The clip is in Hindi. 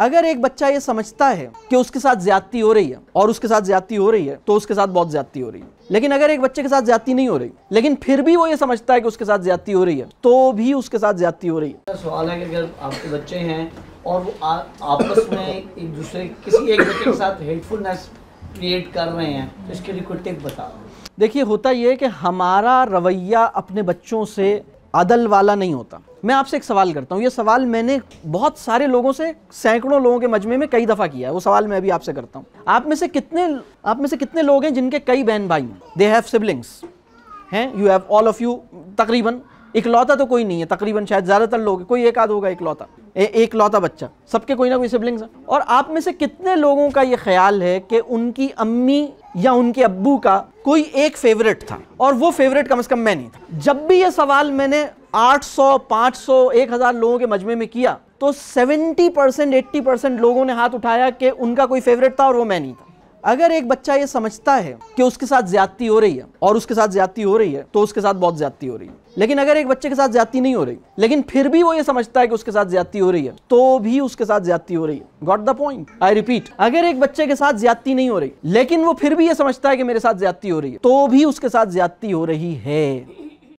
अगर एक बच्चा ये समझता है कि उसके साथ ज्यादती हो रही है और उसके साथ ज्यादती हो रही है तो उसके साथ बहुत ज्यादती हो रही है लेकिन अगर एक बच्चे के साथ ज्यादती नहीं हो रही लेकिन फिर भी वो ये समझता है कि उसके साथ ज्यादती हो रही है तो भी उसके साथ ज्यादती हो रही है सवाल है कि अगर आपके बच्चे हैं और वो आ, आपस में एक दूसरे किसी एक बच्चे के साथ हेल्पफुलनेस क्रिएट कर रहे हैं तो इसके लिए कोई टिप बता देखिए होता ये है कि हमारा रवैया अपने बच्चों से अदल वाला नहीं होता मैं आपसे एक सवाल करता हूँ ये सवाल मैंने बहुत सारे लोगों से सैकड़ों लोगों के मजमे में कई दफ़ा किया है वो सवाल मैं अभी आपसे करता हूँ आप में से कितने आप में से कितने लोग हैं जिनके कई बहन भाई हैं दे हैव सिबलिंग्स हैं you have all of you तकरीबन इकलौता तो कोई नहीं है तकरीबन शायद ज़्यादातर लोग कोई एक आध होगा इकलौता एक लौता बच्चा सबके कोई ना कोई सिबलिंग्स हैं और आप में से कितने लोगों का ये ख्याल है कि उनकी अम्मी या उनके अब्बू का कोई एक फेवरेट था और वो फेवरेट कम से कम मैं नहीं था जब भी ये सवाल मैंने 800, 500, 1000 लोगों के मजमे में किया तो 70 परसेंट एट्टी परसेंट लोगों ने हाथ उठाया कि उनका कोई फेवरेट था और वो मैं नहीं था अगर एक बच्चा ये समझता है कि उसके साथ ज्यादती हो रही है और उसके साथ ज्यादती हो रही है तो उसके साथ बहुत ज्यादती हो रही है लेकिन अगर एक बच्चे के साथ ज्यादती नहीं हो रही लेकिन फिर भी वो ये समझता है कि उसके साथ ज्यादती हो रही है तो भी उसके साथ ज्यादती हो रही है got the point I repeat अगर एक बच्चे के साथ ज्यादती नहीं हो रही लेकिन वो फिर भी ये समझता है कि मेरे साथ ज्यादती हो रही है तो भी उसके साथ ज्यादती हो रही है